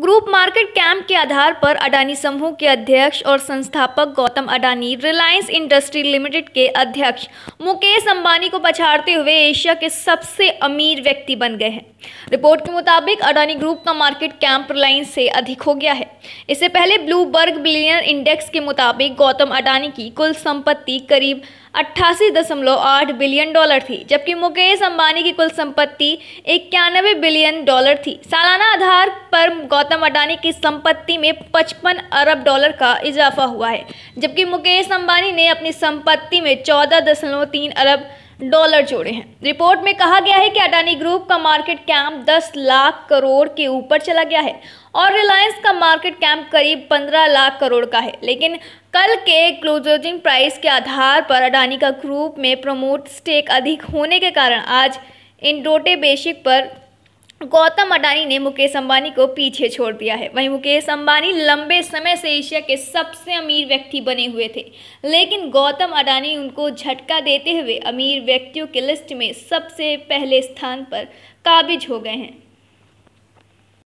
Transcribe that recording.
group market camp के आधार पर अडानी समूह के अध्यक्ष और संस्थापक गौतम अडानी रिलायंस इंडस्ट्री लिमिटेड के अध्यक्ष मुकेश अंबानी को पछाड़ते हुए एशिया के सबसे अमीर व्यक्ति बन गए हैं रिपोर्ट के मुताबिक अडानी ग्रुप का मार्केट कैंप रिलायंस से अधिक हो गया है इससे पहले ब्लूबर्ग बिलियन इंडेक्स के मुताबिक गौतम अडानी की कुल संपत्ति करीब अट्ठासी बिलियन डॉलर थी जबकि मुकेश अंबानी की कुल संपत्ति इक्यानवे बिलियन डॉलर थी सालाना आधार पर गौतम गौतम अडानी की संपत्ति में पचपन अरब डॉलर का इजाफा हुआ है जबकि मुकेश अंबानी ने अपनी संपत्ति में चौदह दशमलव तीन अरब डॉलर जोड़े हैं रिपोर्ट में कहा गया है कि अडानी ग्रुप का मार्केट कैप 10 लाख करोड़ के ऊपर चला गया है और रिलायंस का मार्केट कैप करीब 15 लाख करोड़ का है लेकिन कल के क्लोजिंग प्राइस के आधार पर अडानी का ग्रुप में प्रमोट स्टेक अधिक होने के कारण आज इन डोटे बेसिक पर गौतम अडानी ने मुकेश अंबानी को पीछे छोड़ दिया है वहीं मुकेश अंबानी लंबे समय से एशिया के सबसे अमीर व्यक्ति बने हुए थे लेकिन गौतम अडानी उनको झटका देते हुए अमीर व्यक्तियों की लिस्ट में सबसे पहले स्थान पर काबिज हो गए हैं